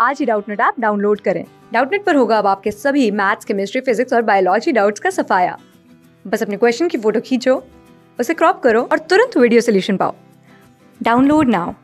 आज ही Doubtnut app download करें डाउटनेट पर होगा अब आपके सभी मैथ्स केमिस्ट्री फिजिक्स और बायोलॉजी डाउट्स का सफाया बस अपने क्वेश्चन की फोटो खींचो उसे क्रॉप करो और तुरंत वीडियो सोल्यूशन पाओ download now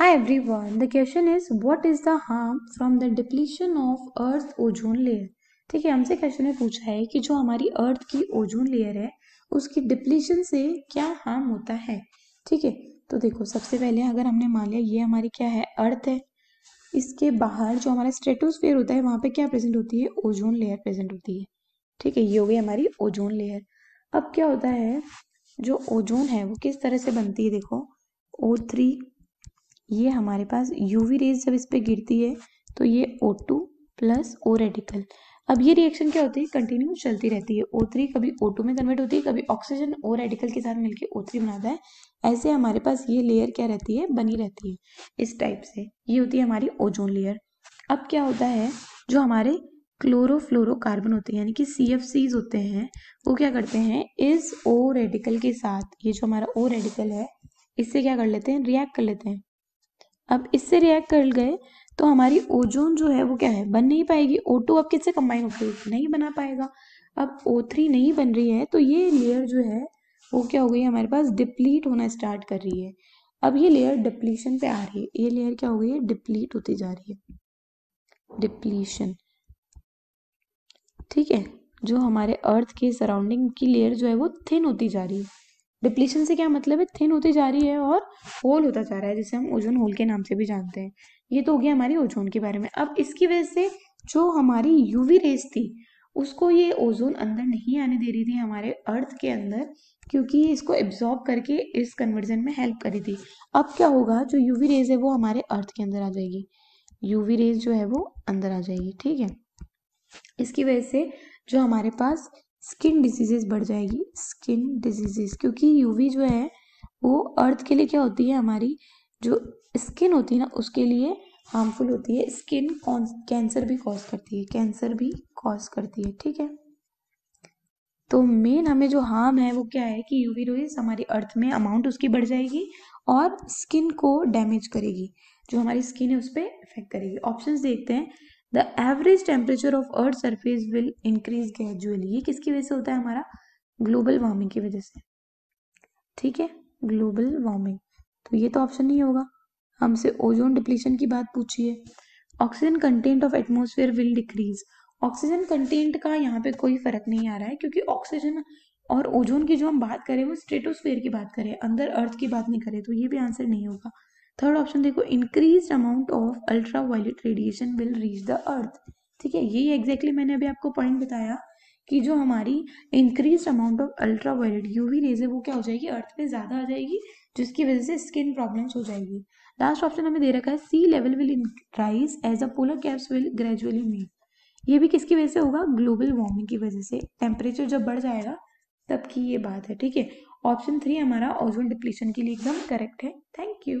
Hi everyone, the question is what is the harm from the depletion of earth ozone layer? ठीक है हमसे क्वेश्चन में पूछा है कि जो हमारी अर्थ की ओजोन लेयर है उसकी डिप्लीशन से क्या हार्म होता है ठीक है तो देखो सबसे पहले अगर हमने मान लिया ये हमारी क्या है अर्थ है इसके बाहर जो हमारा स्ट्रेटोस्फेयर होता है वहाँ पे क्या प्रेजेंट होती है ओजोन लेयर प्रेजेंट होती है ठीक है ये हो गई हमारी ओजोन लेयर अब क्या होता है जो ओजोन है वो किस तरह से बनती है देखो ओ थ्री ये हमारे पास यूवी रेज जब इस पर गिरती है तो ये O two plus O radical अब ये रिएक्शन क्या होती है कंटिन्यू चलती रहती है ओ थ्री कभी ओ टू में कन्वर्ट होती है कभी ऑक्सीजन ओ रेडिकल के साथ मिलकर ओ थ्री बनाता है ऐसे हमारे पास ये लेयर क्या रहती है बनी रहती है इस टाइप से ये होती है हमारी ओजोन लेयर अब क्या होता है जो हमारे क्लोरोफ्लोरोकार्बन होते हैं यानी कि सी एफ सीज होते हैं वो क्या करते हैं इस ओ रेडिकल के साथ ये जो हमारा ओ रेडिकल है इससे क्या कर लेते हैं रिएक्ट कर लेते हैं अब इससे रिएक्ट कर गए तो हमारी ओजोन जो है वो क्या है बन नहीं पाएगी ओ टू अब किससे कंबाइन हो पाएगी नहीं बना पाएगा अब ओ थ्री नहीं बन रही है तो ये लेयर जो है वो क्या हो गई हमारे पास डिप्लीट होना स्टार्ट कर रही है अब ये लेयर डिप्लीशन पे आ रही है ये लेयर क्या हो गई है डिप्लीट होती जा रही है डिप्लीशन ठीक है जो हमारे अर्थ के सराउंडिंग की लेयर जो है वो थिन होती जा रही है डिप्लीशन से क्या मतलब है थिन होती जा रही है और होल होता जा रहा है जिसे हम ओजोन होल के नाम से भी जानते हैं ये तो हो गया हमारी ओजोन के बारे में अब इसकी वजह से जो हमारी यूवी रेस थी उसको ये ओजोन अंदर नहीं आने दे रही थी हमारे अर्थ के अंदर क्योंकि इसको एब्जॉर्ब करके इस कन्वर्जन में हेल्प करी थी अब क्या होगा जो यूवी रेज है वो हमारे अर्थ के अंदर आ जाएगी यूवी रेज जो है वो अंदर आ जाएगी ठीक है इसकी वजह से जो हमारे पास स्किन डिजीजेस बढ़ जाएगी स्किन डिजीजेस क्योंकि यूवी जो है वो अर्थ के लिए क्या होती है हमारी जो स्किन होती है ना उसके लिए हार्मफुल होती है स्किन कैंसर भी कॉज करती है कैंसर भी कॉज करती है ठीक है तो मेन हमें जो हार्म है वो क्या है कि यूवी रोइ हमारी अर्थ में अमाउंट उसकी बढ़ जाएगी और स्किन को डैमेज करेगी जो हमारी स्किन है उस पर इफेक्ट करेगी ऑप्शन देखते हैं the average temperature of earth surface will increase gradually ये किसकी वजह से होता है हमारा ग्लोबल वार्मिंग की वजह से ठीक है ग्लोबल वार्मिंग तो ये तो ऑप्शन नहीं होगा हमसे ओजोन डिप्लीशन की बात पूछिए oxygen content of atmosphere will decrease oxygen content का यहाँ पे कोई फर्क नहीं आ रहा है क्योंकि ऑक्सीजन और ओजोन की जो हम बात करें वो स्ट्रेटोस्फेयर की बात करें अंदर अर्थ की बात नहीं करें तो ये भी आंसर नहीं होगा थर्ड ऑप्शन देखो increase amount of ultra violet radiation will reach the earth ठीक है ये एग्जैक्टली मैंने अभी आपको पॉइंट बताया कि जो हमारी increase amount of ultra violet V rays है वो क्या हो जाएगी अर्थ पे ज़्यादा आ जाएगी जिसकी वजह से स्किन प्रॉब्लम्स हो जाएगी लास्ट ऑप्शन हमें दे रखा है sea level will rise as a polar caps will gradually melt ये भी किसकी वजह से होगा ग्लोबल वार्मिंग की वजह से टेम्परेचर जब बढ़ जाएगा तब की ये बात है ठीक है ऑप्शन थ्री हमारा ओजोन डिप्लीशन के लिए एकदम करेक्ट है थैंक यू